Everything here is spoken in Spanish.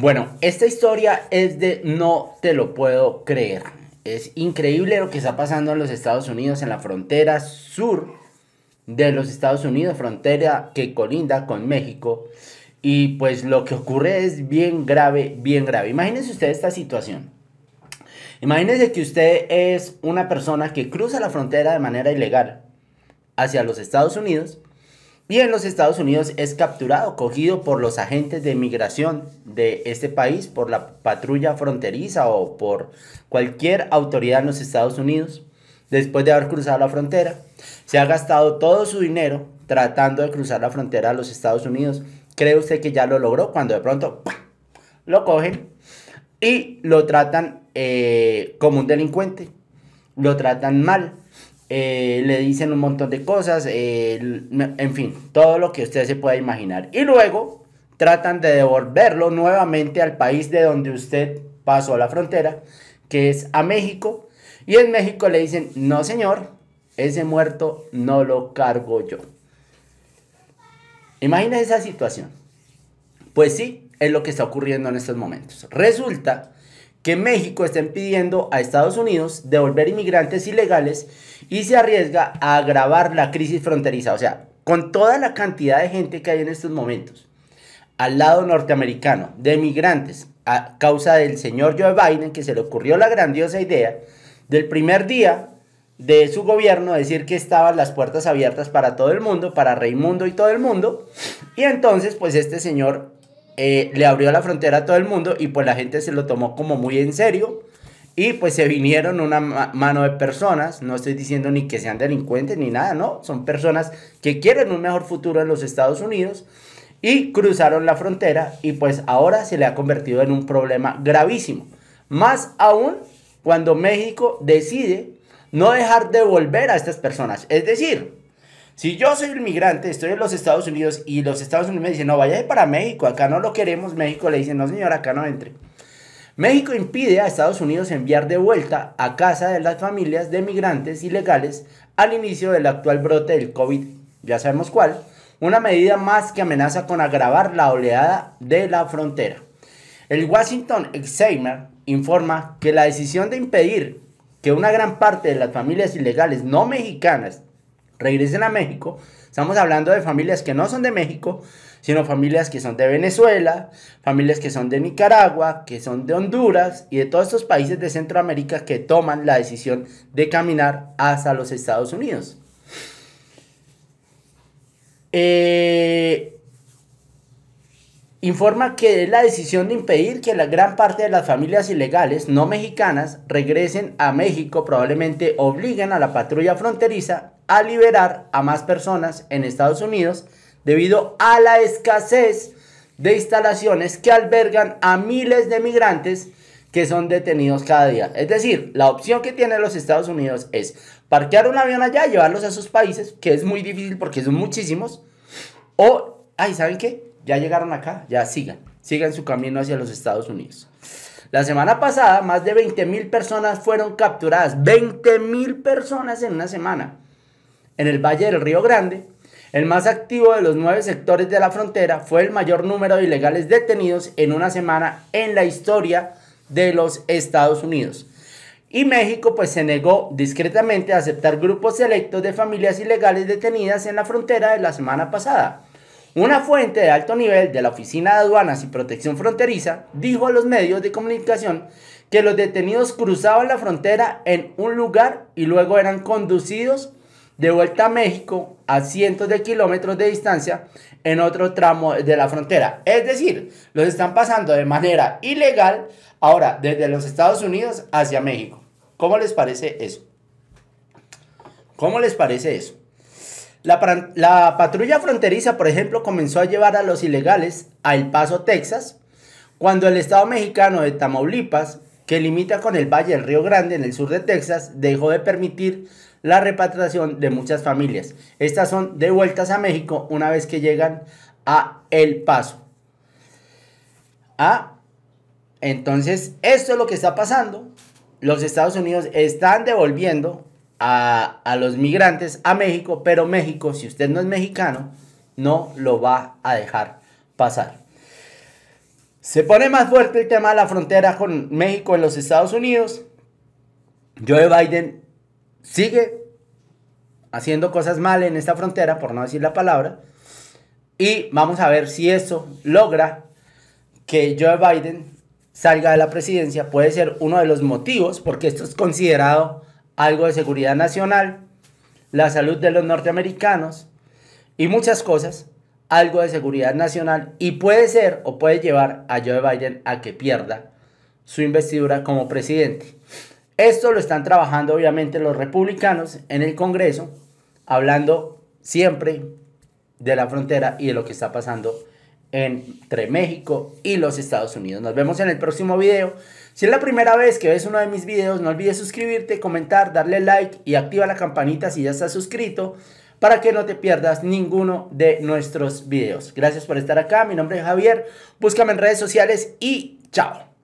Bueno, esta historia es de no te lo puedo creer. Es increíble lo que está pasando en los Estados Unidos, en la frontera sur de los Estados Unidos, frontera que colinda con México. Y pues lo que ocurre es bien grave, bien grave. Imagínense usted esta situación. Imagínense que usted es una persona que cruza la frontera de manera ilegal hacia los Estados Unidos y los Estados Unidos es capturado, cogido por los agentes de migración de este país, por la patrulla fronteriza o por cualquier autoridad en los Estados Unidos, después de haber cruzado la frontera. Se ha gastado todo su dinero tratando de cruzar la frontera a los Estados Unidos. ¿Cree usted que ya lo logró cuando de pronto lo cogen y lo tratan eh, como un delincuente? Lo tratan mal eh, le dicen un montón de cosas, eh, en fin, todo lo que usted se pueda imaginar. Y luego tratan de devolverlo nuevamente al país de donde usted pasó la frontera, que es a México. Y en México le dicen, no señor, ese muerto no lo cargo yo. Imagina esa situación. Pues sí, es lo que está ocurriendo en estos momentos. Resulta que México está pidiendo a Estados Unidos devolver inmigrantes ilegales y se arriesga a agravar la crisis fronteriza. O sea, con toda la cantidad de gente que hay en estos momentos al lado norteamericano de migrantes a causa del señor Joe Biden que se le ocurrió la grandiosa idea del primer día de su gobierno decir que estaban las puertas abiertas para todo el mundo, para Reymundo y todo el mundo. Y entonces pues este señor eh, le abrió la frontera a todo el mundo y pues la gente se lo tomó como muy en serio. Y pues se vinieron una mano de personas, no estoy diciendo ni que sean delincuentes ni nada, no, son personas que quieren un mejor futuro en los Estados Unidos y cruzaron la frontera y pues ahora se le ha convertido en un problema gravísimo. Más aún cuando México decide no dejar de volver a estas personas. Es decir, si yo soy inmigrante, migrante, estoy en los Estados Unidos y los Estados Unidos me dicen, no, vaya para México, acá no lo queremos, México le dice, no señor, acá no entre. México impide a Estados Unidos enviar de vuelta a casa de las familias de migrantes ilegales al inicio del actual brote del COVID, ya sabemos cuál, una medida más que amenaza con agravar la oleada de la frontera. El Washington Examiner informa que la decisión de impedir que una gran parte de las familias ilegales no mexicanas regresen a México. Estamos hablando de familias que no son de México, sino familias que son de Venezuela, familias que son de Nicaragua, que son de Honduras y de todos estos países de Centroamérica que toman la decisión de caminar hasta los Estados Unidos. Eh, informa que la decisión de impedir que la gran parte de las familias ilegales no mexicanas regresen a México, probablemente obligan a la patrulla fronteriza a liberar a más personas en Estados Unidos debido a la escasez de instalaciones que albergan a miles de migrantes que son detenidos cada día. Es decir, la opción que tienen los Estados Unidos es parquear un avión allá, llevarlos a sus países, que es muy difícil porque son muchísimos, o, ay, ¿saben qué? Ya llegaron acá, ya sigan, sigan su camino hacia los Estados Unidos. La semana pasada, más de 20 mil personas fueron capturadas, 20 mil personas en una semana en el Valle del Río Grande, el más activo de los nueve sectores de la frontera fue el mayor número de ilegales detenidos en una semana en la historia de los Estados Unidos. Y México pues se negó discretamente a aceptar grupos selectos de familias ilegales detenidas en la frontera de la semana pasada. Una fuente de alto nivel de la Oficina de Aduanas y Protección Fronteriza dijo a los medios de comunicación que los detenidos cruzaban la frontera en un lugar y luego eran conducidos de vuelta a México a cientos de kilómetros de distancia en otro tramo de la frontera. Es decir, los están pasando de manera ilegal ahora desde los Estados Unidos hacia México. ¿Cómo les parece eso? ¿Cómo les parece eso? La, patrulla fronteriza, por ejemplo, comenzó a llevar a los ilegales a El Paso, Texas, cuando el Estado mexicano de Tamaulipas, que limita con el Valle del Río Grande en el sur de Texas, dejó de permitir la repatriación de muchas familias. Estas son devueltas a México una vez que llegan a El Paso. Ah, entonces, esto es lo que está pasando. Los Estados Unidos están devolviendo a, a los migrantes a México, pero México, si usted no es mexicano, no lo va a dejar pasar. Se pone más fuerte el tema de la frontera con México en los Estados Unidos. Joe Biden sigue haciendo cosas mal en esta frontera, por no decir la palabra, y vamos a ver si eso logra que Joe Biden salga de la presidencia. Puede ser uno de los motivos, porque esto es considerado algo de seguridad nacional, la salud de los norteamericanos y muchas cosas, algo de seguridad nacional, y puede ser o puede llevar a Joe Biden a que pierda su investidura como presidente. Esto lo están trabajando obviamente los republicanos en el Congreso, hablando siempre de la frontera y de lo que está pasando entre México y los Estados Unidos. Nos vemos en el próximo video. Si es la primera vez que ves uno de mis videos, no olvides suscribirte, comentar, darle like y activa la campanita si ya estás suscrito para que no te pierdas ninguno de nuestros videos. Gracias por estar acá. Mi nombre es Javier. Búscame en redes sociales y chao.